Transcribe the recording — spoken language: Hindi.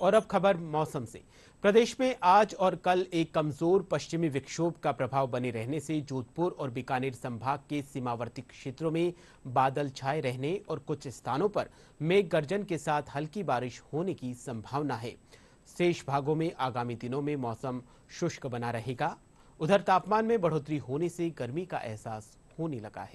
और अब खबर मौसम से प्रदेश में आज और कल एक कमजोर पश्चिमी विक्षोभ का प्रभाव बने रहने से जोधपुर और बीकानेर संभाग के सीमावर्ती क्षेत्रों में बादल छाए रहने और कुछ स्थानों पर मेघ गर्जन के साथ हल्की बारिश होने की संभावना है शेष भागों में आगामी दिनों में मौसम शुष्क बना रहेगा उधर तापमान में बढ़ोतरी होने से गर्मी का एहसास होने लगा है